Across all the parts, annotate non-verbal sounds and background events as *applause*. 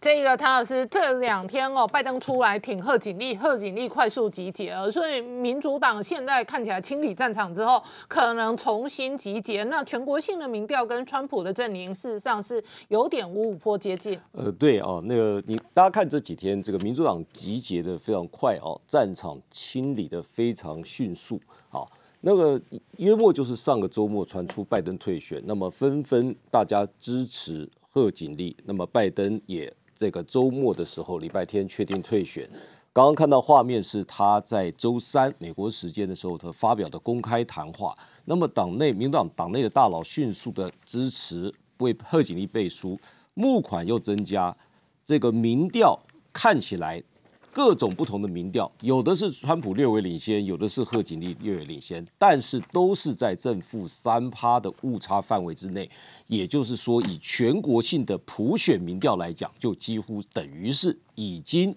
这个唐老师这两天哦，拜登出来挺贺锦丽，贺锦丽快速集结了，所以民主党现在看起来清理战场之后，可能重新集结。那全国性的民调跟川普的阵营事实上是有点五五坡接近。呃，对哦，那个你大家看这几天这个民主党集结的非常快哦，战场清理的非常迅速。好，那个约莫就是上个周末传出拜登退选，那么纷纷大家支持贺锦丽，那么拜登也。这个周末的时候，礼拜天确定退选。刚刚看到画面是他在周三美国时间的时候他发表的公开谈话。那么党内民党党内的大佬迅速的支持为贺锦丽背书，募款又增加，这个民调看起来。各种不同的民调，有的是川普略微领先，有的是贺锦丽略微领先，但是都是在正负三趴的误差范围之内。也就是说，以全国性的普选民调来讲，就几乎等于是已经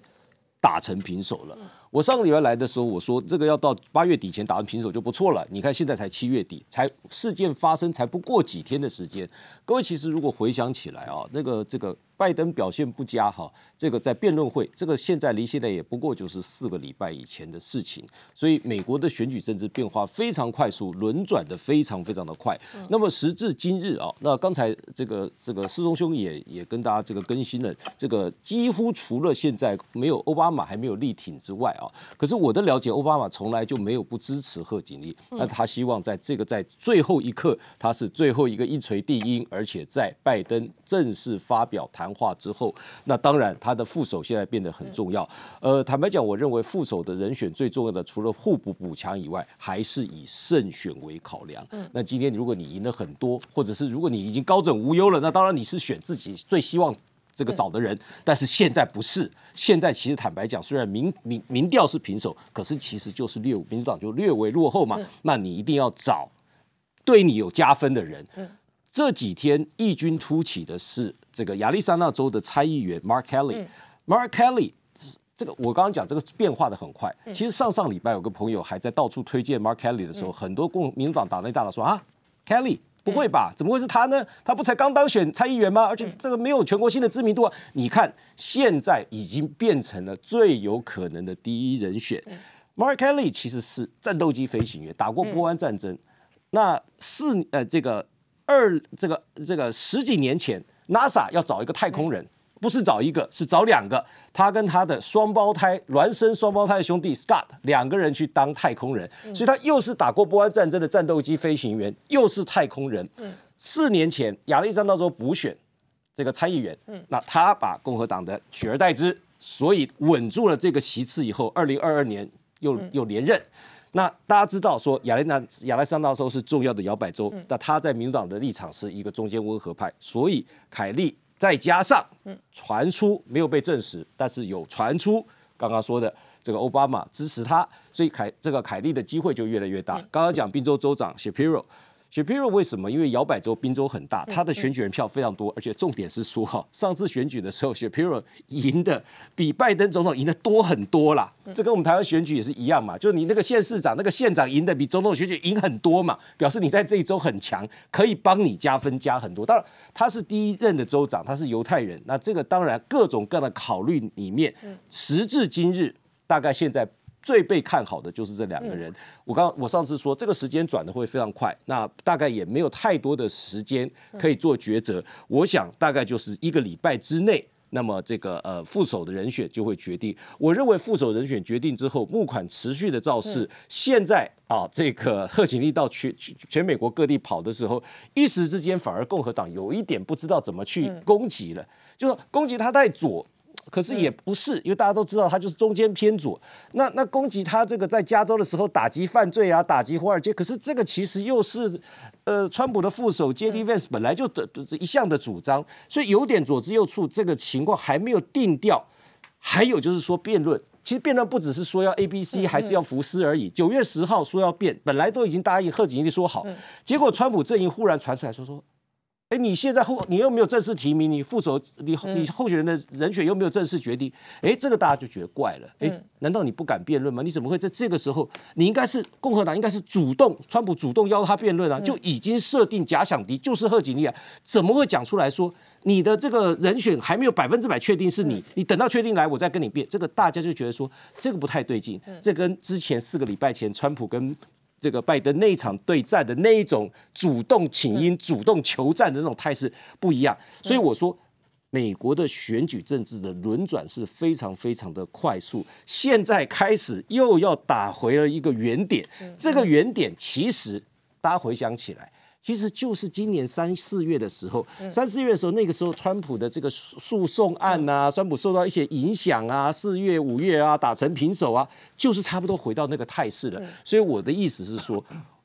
打成平手了。我上个礼拜来的时候，我说这个要到八月底前打完平手就不错了。你看现在才七月底，才事件发生才不过几天的时间。各位其实如果回想起来啊，那个这个拜登表现不佳哈，这个在辩论会，这个现在离现在也不过就是四个礼拜以前的事情。所以美国的选举政治变化非常快速，轮转的非常非常的快。那么时至今日啊，那刚才这个这个师中兄也也跟大家这个更新了，这个几乎除了现在没有奥巴马还没有力挺之外啊。可是我的了解，奥巴马从来就没有不支持贺锦丽。那他希望在这个在最后一刻，他是最后一个一锤定音。而且在拜登正式发表谈话之后，那当然他的副手现在变得很重要。呃，坦白讲，我认为副手的人选最重要的，除了互补补强以外，还是以胜选为考量。那今天如果你赢了很多，或者是如果你已经高枕无忧了，那当然你是选自己最希望。这个找的人，但是现在不是，现在其实坦白讲，虽然民民民调是平手，可是其实就是略民主党就略微落后嘛。那你一定要找对你有加分的人。这几天异军突起的是这个亚利桑那州的参议员 Mark Kelly。Mark Kelly，这个我刚刚讲这个变化的很快。其实上上礼拜有个朋友还在到处推荐 Mark Kelly 的时候，很多共民主党党内大佬说啊，Kelly。不会吧？怎么会是他呢？他不才刚当选参议员吗？而且这个没有全国性的知名度啊！你看，现在已经变成了最有可能的第一人选。Mark Kelly 其实是战斗机飞行员，打过波湾战争。那四呃，这个二这个这个十几年前，NASA 要找一个太空人。不是找一个，是找两个。他跟他的双胞胎孪生双胞胎的兄弟 Scott 两个人去当太空人，所以他又是打过波湾战争的战斗机飞行员，又是太空人。嗯，四年前亚历山大州补选这个参议员，嗯，那他把共和党的取而代之，所以稳住了这个席次以后，二零二二年又又连任。那大家知道说亚历山亚历山大州是重要的摇摆州，那他在民主党的立场是一个中间温和派，所以凯利。再加上，传出没有被证实，但是有传出刚刚说的这个奥巴马支持他，所以凯这个凯利的机会就越来越大。刚刚讲宾州州长 s h a p i r o s h a p i r o 为什么？因为摇摆州宾州很大，他的选举人票非常多，而且重点是说，哈，上次选举的时候 s h a p i r o 赢的比拜登总统赢的多很多啦。这跟我们台湾选举也是一样嘛，就是你那个县市长、那个县长赢的比总统选举赢很多嘛，表示你在这一周很强，可以帮你加分加很多。当然，他是第一任的州长，他是犹太人，那这个当然各种各的考虑里面。时至今日，大概现在。最被看好的就是这两个人。我刚我上次说，这个时间转的会非常快，那大概也没有太多的时间可以做抉择。我想大概就是一个礼拜之内，那么这个呃副手的人选就会决定。我认为副手人选决定之后，募款持续的造势。现在啊，这个 *laughs* 贺锦丽到全全美国各地跑的时候，一时之间反而共和党有一点不知道怎么去攻击了，就说攻击他太左。可是也不是，因为大家都知道他就是中间偏左。那那攻击他这个在加州的时候打击犯罪啊，打击华尔街。可是这个其实又是，呃，川普的副手 J.D. Vance 本来就的一项的主张，所以有点左之右处。这个情况还没有定掉。还有就是说辩论，其实辩论不只是说要 A、B、C，还是要福斯而已。九月十号说要变，本来都已经答应贺锦丽说好，结果川普阵营忽然传出来说说。哎，你现在候你又没有正式提名，你副手你你候选人的人选又没有正式决定，哎，这个大家就觉得怪了。哎，难道你不敢辩论吗？你怎么会在这个时候？你应该是共和党，应该是主动，川普主动邀他辩论啊，就已经设定假想敌就是贺锦丽啊，怎么会讲出来说你的这个人选还没有百分之百确定是你？你等到确定来，我再跟你辩。这个大家就觉得说这个不太对劲。这跟之前四个礼拜前川普跟。这个拜登那场对战的那一种主动请缨、主动求战的那种态势不一样，所以我说美国的选举政治的轮转是非常非常的快速，现在开始又要打回了一个原点，这个原点其实大家回想起来。其实就是今年三四月的时候，三四月的时候，那个时候川普的这个诉讼案呐，川普受到一些影响啊，四月五月啊打成平手啊，就是差不多回到那个态势了。所以我的意思是说，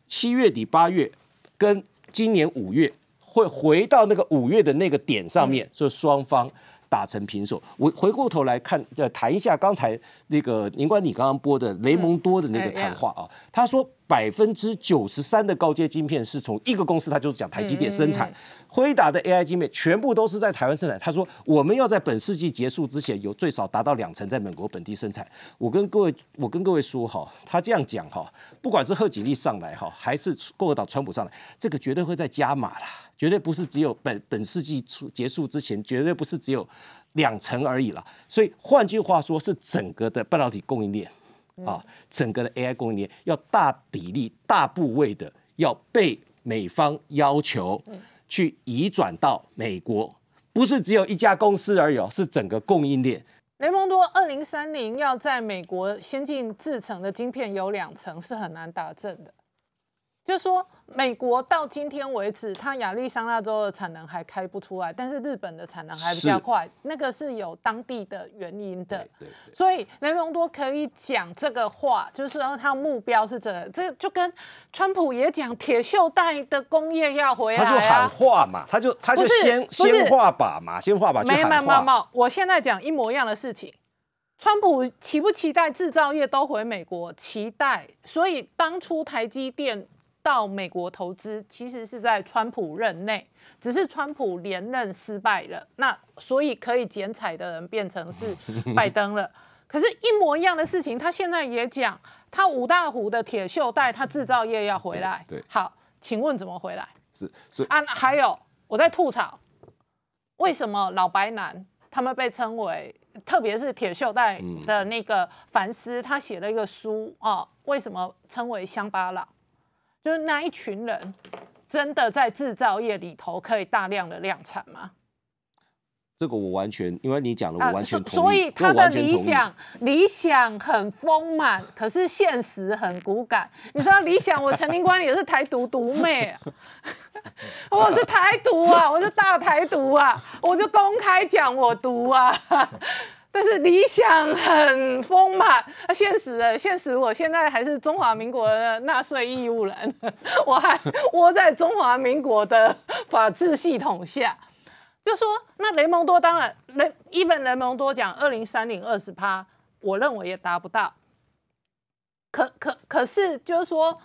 七月底八月跟今年五月会回到那个五月的那个点上面，所以双方。打成平手。我回过头来看，呃，谈一下刚才那个宁冠你刚刚播的雷蒙多的那个谈话啊，他说百分之九十三的高阶晶片是从一个公司，他就是讲台积电生产。辉达的 AI 晶片全部都是在台湾生产。他说，我们要在本世纪结束之前，有最少达到两成在美国本地生产。我跟各位，我跟各位说哈，他这样讲哈，不管是贺锦丽上来哈，还是共和党川普上来，这个绝对会在加码啦，绝对不是只有本本世纪出结束之前，绝对不是只有两成而已了。所以换句话说是整个的半导体供应链啊，整个的 AI 供应链要大比例、大部位的要被美方要求。去移转到美国，不是只有一家公司而已，是整个供应链。雷蒙多二零三零要在美国先进制成的晶片有两层，是很难打证的，就说。美国到今天为止，它亚利桑那州的产能还开不出来，但是日本的产能还比较快，那个是有当地的原因的。对，所以雷蒙多可以讲这个话，就是说他目标是这个，这就跟川普也讲，铁锈带的工业要回来他就喊话嘛，他就他就先先画靶嘛，先画靶。没没没没，我现在讲一模一样的事情。川普期不期待制造业都回美国？期待。所以当初台积电。到美国投资，其实是在川普任内，只是川普连任失败了，那所以可以剪彩的人变成是 *laughs* 拜登了。可是，一模一样的事情，他现在也讲，他五大湖的铁锈带，他制造业要回来。对，好，请问怎么回来？是，所以啊，还有我在吐槽，为什么老白男他们被称为，特别是铁锈带的那个凡斯，他写了一个书啊，为什么称为乡巴佬？就是那一群人，真的在制造业里头可以大量的量产吗？这个我完全，因为你讲了，我完全同意。所以他的理想理想很丰满，可是现实很骨感。你知道理想，我陈明光也是台独独妹，我是台独啊，我是大台独啊，我就公开讲我独啊。但是理想很丰满，啊，现实的现实，我现在还是中华民国的纳税义务人，*laughs* 我还窝在中华民国的法治系统下，就说那雷蒙多当然雷一本雷蒙多讲二零三零二十趴，我认为也达不到，可可可是就是说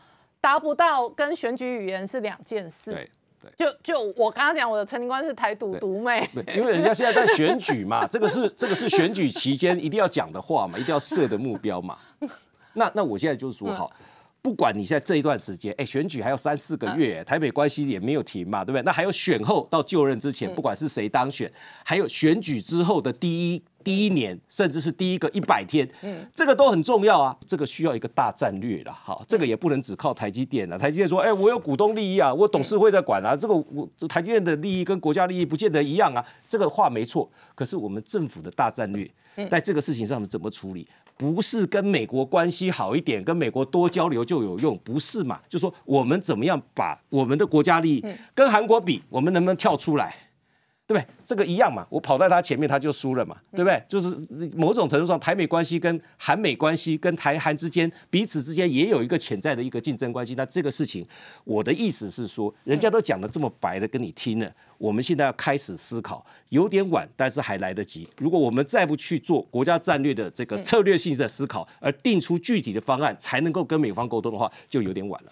达不到跟选举语言是两件事。就就我刚刚讲，我的陈官是台独独妹，因为人家现在在选举嘛，这个是这个是选举期间一定要讲的话嘛，一定要设的目标嘛。那那我现在就说好。不管你在这一段时间，哎，选举还有三四个月，台北关系也没有停嘛，对不对？那还有选后到就任之前，不管是谁当选，还有选举之后的第一第一年，甚至是第一个一百天，嗯，这个都很重要啊。这个需要一个大战略了，好，这个也不能只靠台积电了。台积电说，哎，我有股东利益啊，我董事会在管啊，这个我台积电的利益跟国家利益不见得一样啊。这个话没错，可是我们政府的大战略，在这个事情上怎么处理？不是跟美国关系好一点，跟美国多交流就有用，不是嘛？就说我们怎么样把我们的国家利益跟韩国比，我们能不能跳出来？对，不对？这个一样嘛，我跑在他前面，他就输了嘛，对不对？就是某种程度上，台美关系跟韩美关系跟台韩之间彼此之间也有一个潜在的一个竞争关系。那这个事情，我的意思是说，人家都讲得这么白的跟你听了，我们现在要开始思考，有点晚，但是还来得及。如果我们再不去做国家战略的这个策略性的思考，而定出具体的方案，才能够跟美方沟通的话，就有点晚了。